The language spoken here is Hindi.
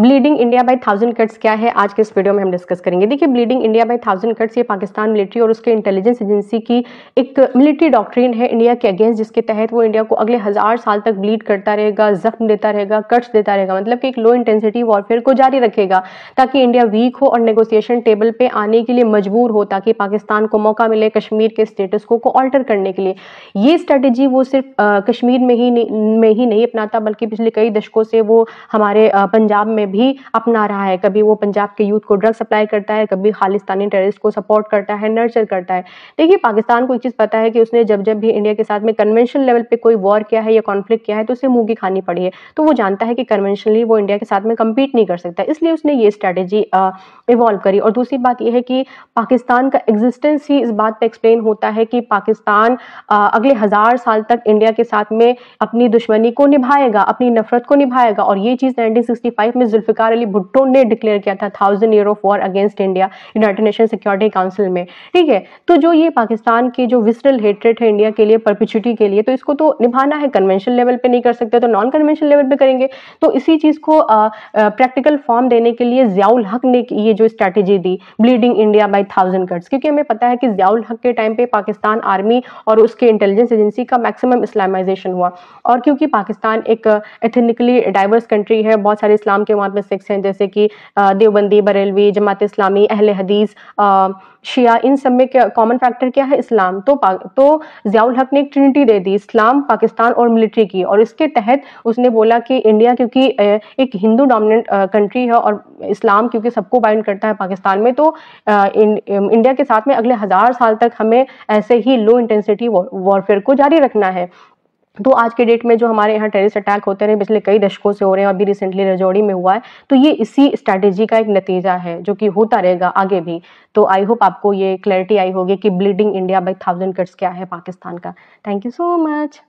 bleeding India by thousand cuts क्या है आज के इस वीडियो में हम डिस्कस करेंगे देखिए bleeding India by thousand cuts ये पाकिस्तान मिलिट्री और उसके इंटेलिजेंस एजेंसी की एक मिलिट्री डॉक्ट्रीन है इंडिया के अगेंस्ट जिसके तहत वो इंडिया को अगले हज़ार साल तक ब्लीड करता रहेगा जख्म देता रहेगा कट्स देता रहेगा मतलब कि एक लो इंटेंसिटी वॉरफेयर को जारी रखेगा ताकि इंडिया वीक हो और नेगोसिएशन टेबल पर आने के लिए मजबूर हो ताकि पाकिस्तान को मौका मिले कश्मीर के स्टेटस को को ऑल्टर करने के लिए ये स्ट्रेटेजी वो सिर्फ कश्मीर में ही में ही नहीं अपनाता बल्कि पिछले कई दशकों से वो हमारे पंजाब में में भी अपना रहा है कभी वो पंजाब के यूथ को ड्रग सप्लाई करता है कभी खालिस्तानी टेररिस्ट को सपोर्ट करता है नर्चर करता है देखिए पाकिस्तान को एक चीज़ पता है कि उसने जब जब भी इंडिया के साथ में कन्वेंशन लेवल पे कोई वॉर किया है या कॉन्फ्लिक्ट किया है तो उसे मुँह की खानी पड़ी है तो वो जानता है कि कन्वेंशनली वो इंडिया के साथ में कम्पीट नहीं कर सकता इसलिए उसने ये स्ट्रेटेजी इवॉल्व करी और दूसरी बात यह है कि पाकिस्तान का एग्जिस्टेंस ही इस बात पर एक्सप्लेन होता है कि पाकिस्तान अगले हज़ार साल तक इंडिया के साथ में अपनी दुश्मनी को निभाएगा अपनी नफरत को निभाएगा और ये चीज़ नाइनटीन में जुल्फिकार अली भुट्टो ने डिक्लेयर किया था thousand year of war against India United Nation Security Council में ठीक है तो जो ये पाकिस्तान की जो विस्टरल हेटरेट है इंडिया के लिए परपिचुटी के लिए तो इसको तो निभाना है कन्वेंशन लेवल पर नहीं कर सकते तो नॉन कन्वेंशन लेवल पर करेंगे तो इसी चीज़ को प्रैक्टिकल फॉर्म देने के लिए जियाउल हक ने ये जो स्ट्रैटेजी दी bleeding India by thousand cuts क्योंकि हमें पता है कि जियाउल हक के टाइम पर पाकिस्तान आर्मी और उसके इंटेलिजेंस एजेंसी का मैक्सिमम इस्लामाइजेशन हुआ और क्योंकि पाकिस्तान एक एथनिकली डाइवर्स कंट्री है बहुत सारे इस्लाम के वहाँ जमात में सिक्स हैं जैसे कि देवबंदी बरेलवी जमात इस्लामी अहल हदीस शिया इन सब में कॉमन फैक्टर क्या है इस्लाम तो तो जियाउल हक ने एक ट्रिनिटी दे दी इस्लाम पाकिस्तान और मिलिट्री की और इसके तहत उसने बोला कि इंडिया क्योंकि एक हिंदू डोमिनेंट कंट्री है और इस्लाम क्योंकि सबको बाइंड करता है पाकिस्तान में तो इंडिया के साथ में अगले हज़ार साल तक हमें ऐसे ही लो इंटेंसिटी वॉरफेयर को जारी रखना है तो आज के डेट में जो हमारे यहाँ टेररिस्ट अटैक होते रहे पिछले कई दशकों से हो रहे हैं अभी रिसेंटली रजौड़ी में हुआ है तो ये इसी स्ट्रैटेजी का एक नतीजा है जो कि होता रहेगा आगे भी तो आई होप आपको ये क्लैरिटी आई होगी कि bleeding India by thousand cuts क्या है पाकिस्तान का थैंक यू सो मच